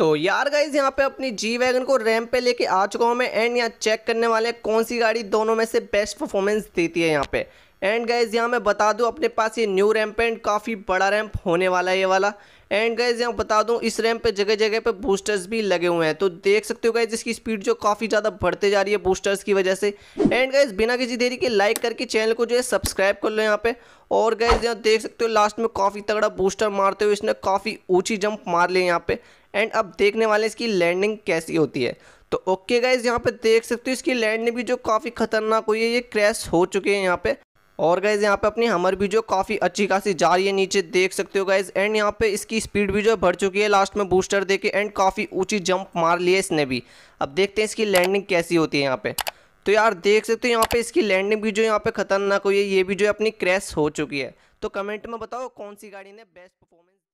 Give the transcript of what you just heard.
तो यार गाइज यहाँ पे अपनी जी वैगन को रैम पे लेके आ चुका हूँ मैं एंड यहाँ चेक करने वाले कौन सी गाड़ी दोनों में से बेस्ट परफॉर्मेंस देती है यहाँ पे एंड गाइज यहाँ मैं बता दूँ अपने पास ये न्यू रैम्प एंड काफ़ी बड़ा रैम्प होने वाला है ये वाला एंड गाइज यहाँ बता दूँ इस रैम्प पे जगह जगह पे बूस्टर्स भी लगे हुए हैं तो देख सकते हो गाइज इसकी स्पीड जो काफ़ी ज़्यादा बढ़ते जा रही है बूस्टर्स की वजह से एंड गाइज बिना किसी देरी के लाइक करके चैनल को जो है सब्सक्राइब कर लो यहाँ पे और गाइज यहाँ देख सकते हो लास्ट में काफ़ी तगड़ा बूस्टर मारते हुए इसने काफ़ी ऊँची जंप मार ली यहाँ पे एंड अब देखने वाले इसकी लैंडिंग कैसी होती है तो ओके गाइज यहाँ पे देख सकते हो इसकी लैंडिंग भी जो काफ़ी खतरनाक हुई है ये क्रैश हो चुके हैं यहाँ पे और गाइज यहाँ पे अपनी हमर भी जो काफ़ी अच्छी खासी जा रही है नीचे देख सकते हो गाइज एंड यहाँ पे इसकी स्पीड भी जो बढ़ चुकी है लास्ट में बूस्टर देके एंड काफ़ी ऊंची जंप मार है इसने भी अब देखते हैं इसकी लैंडिंग कैसी होती है यहाँ पे तो यार देख सकते हो यहाँ पे इसकी लैंडिंग भी जो यहाँ पे खतरनाक हुई है ये भी जो अपनी क्रैश हो चुकी है तो कमेंट में बताओ कौन सी गाड़ी ने बेस्ट परफॉर्मेंस